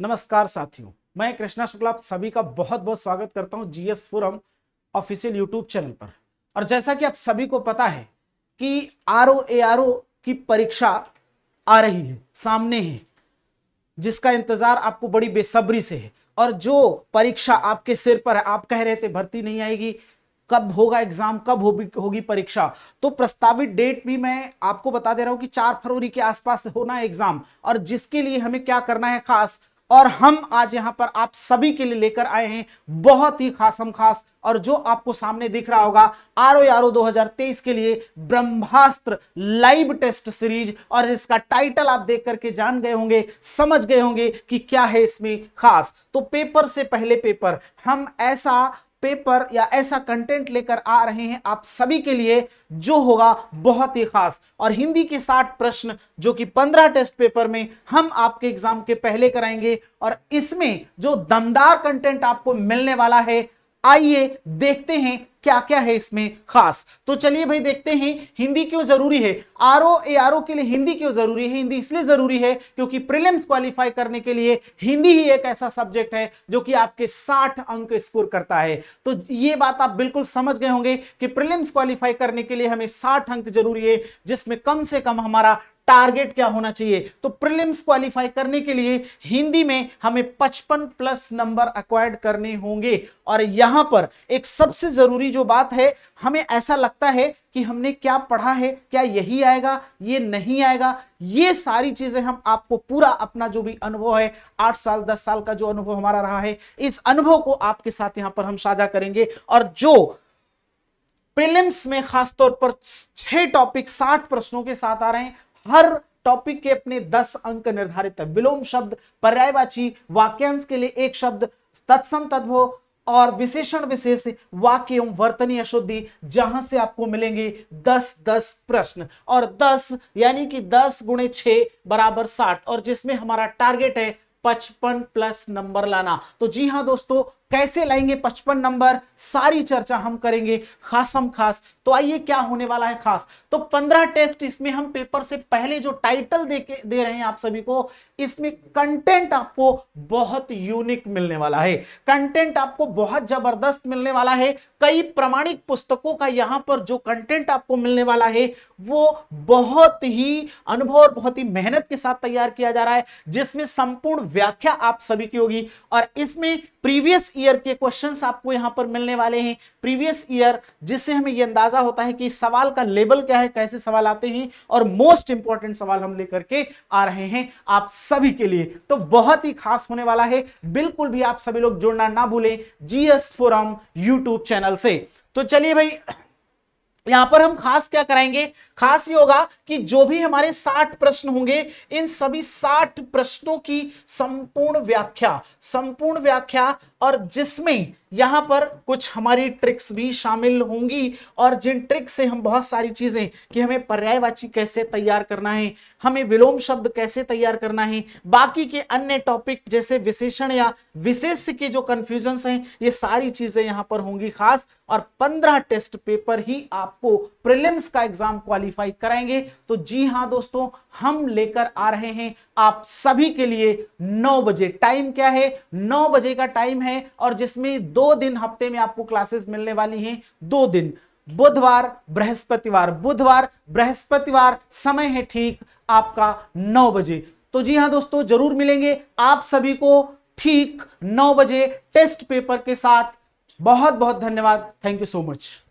नमस्कार साथियों मैं कृष्णा शुक्ला आप सभी का बहुत बहुत स्वागत करता हूं GS forum official YouTube channel पर और जैसा कि आप सभी को पता है कि आर ओ की परीक्षा आ रही है सामने है जिसका इंतजार आपको बड़ी बेसब्री से है और जो परीक्षा आपके सिर पर है आप कह रहे थे भर्ती नहीं आएगी कब होगा एग्जाम कब होगी होगी परीक्षा तो प्रस्तावित डेट भी मैं आपको बता दे रहा हूं कि चार फरवरी के आसपास होना है एग्जाम और जिसके लिए हमें क्या करना है खास और हम आज यहां पर आप सभी के लिए लेकर आए हैं बहुत ही खासम खास और जो आपको सामने दिख रहा होगा आर ओ दो हजार तेईस के लिए ब्रह्मास्त्र लाइव टेस्ट सीरीज और इसका टाइटल आप देख करके जान गए होंगे समझ गए होंगे कि क्या है इसमें खास तो पेपर से पहले पेपर हम ऐसा पेपर या ऐसा कंटेंट लेकर आ रहे हैं आप सभी के लिए जो होगा बहुत ही खास और हिंदी के साठ प्रश्न जो कि पंद्रह टेस्ट पेपर में हम आपके एग्जाम के पहले कराएंगे और इसमें जो दमदार कंटेंट आपको मिलने वाला है आइए देखते हैं क्या क्या है इसमें खास तो चलिए भाई देखते हैं हिंदी क्यों जरूरी है R O A R O के लिए हिंदी क्यों जरूरी है हिंदी इसलिए जरूरी है क्योंकि प्रिलिम्स क्वालिफाई करने के लिए हिंदी ही एक ऐसा सब्जेक्ट है जो कि आपके साठ अंक स्कोर करता है तो ये बात आप बिल्कुल समझ गए होंगे कि प्रिलिम्स क्वालिफाई करने के लिए हमें साठ अंक जरूरी है जिसमें कम से कम हमारा टारगेट क्या होना चाहिए तो प्रिलिम्स क्वालिफाई करने के लिए हिंदी में हमें पचपन प्लस नंबर अक्वायर्ड करने होंगे और यहां पर एक सबसे जरूरी जो बात है हमें ऐसा लगता है कि हमने क्या पढ़ा है क्या यही आएगा ये नहीं आएगा ये सारी चीजें हम आपको पूरा अपना जो भी अनुभव है आठ साल दस साल का जो अनुभव हमारा रहा है इस अनुभव को आपके साथ यहां पर हम साझा करेंगे और जो प्रिलिम्स में खासतौर पर छह टॉपिक साठ प्रश्नों के साथ आ रहे हैं हर टॉपिक के अपने दस अंक निर्धारित है विलोम शब्द पर्यायवाची वाक्यांश के लिए एक शब्द तत्सम तद्भव और विशेषण विशेष वाक्य एवं वर्तनीय शुद्धि जहां से आपको मिलेंगे दस दस प्रश्न और दस यानी कि दस गुणे छ बराबर साठ और जिसमें हमारा टारगेट है पचपन प्लस नंबर लाना तो जी हाँ दोस्तों कैसे लाएंगे पचपन नंबर सारी चर्चा हम करेंगे खास हम खास तो आइए क्या होने वाला है खास तो पंद्रह टेस्ट इसमें हम पेपर से पहले जो टाइटल दे के दे रहे हैं आप सभी को इसमें कंटेंट आपको बहुत यूनिक मिलने वाला है कंटेंट आपको बहुत जबरदस्त मिलने वाला है कई प्रमाणिक पुस्तकों का यहां पर जो कंटेंट आपको मिलने वाला है वो बहुत ही अनुभव और बहुत ही मेहनत के साथ तैयार किया जा रहा है जिसमें संपूर्ण व्याख्या आप सभी की होगी और इसमें प्रीवियस ईयर के क्वेश्चंस आपको यहां पर मिलने वाले हैं प्रीवियस ईयर जिससे हमें यह अंदाजा होता है कि सवाल का लेवल क्या है कैसे सवाल आते हैं और मोस्ट इंपॉर्टेंट सवाल हम लेकर के आ रहे हैं आप सभी के लिए तो बहुत ही खास होने वाला है बिल्कुल भी आप सभी लोग जुड़ना ना भूलें जीएस फोरम यूट्यूब चैनल से तो चलिए भाई यहां पर हम खास क्या कराएंगे खास ये होगा कि जो भी हमारे 60 प्रश्न होंगे इन सभी 60 प्रश्नों की संपूर्ण व्याख्या संपूर्ण व्याख्या और जिसमें यहाँ पर कुछ हमारी ट्रिक्स भी शामिल होंगी और जिन ट्रिक्स से हम बहुत सारी चीजें कि हमें पर्यायवाची कैसे तैयार करना है हमें विलोम शब्द कैसे तैयार करना है बाकी के अन्य टॉपिक जैसे विशेषण या विशेष के जो कंफ्यूजन हैं ये सारी चीजें यहां पर होंगी खास और पंद्रह टेस्ट पेपर ही आपको प्रिलिम्स का एग्जाम क्वालिफाई कराएंगे तो जी हाँ दोस्तों हम लेकर आ रहे हैं आप सभी के लिए नौ बजे टाइम क्या है नौ बजे का टाइम है और जिसमें दो दिन हफ्ते में आपको क्लासेस मिलने वाली हैं दो दिन बुधवार बृहस्पतिवार बुधवार बृहस्पतिवार समय है ठीक आपका नौ बजे तो जी हाँ दोस्तों जरूर मिलेंगे आप सभी को ठीक नौ बजे टेस्ट पेपर के साथ बहुत बहुत धन्यवाद थैंक यू सो मच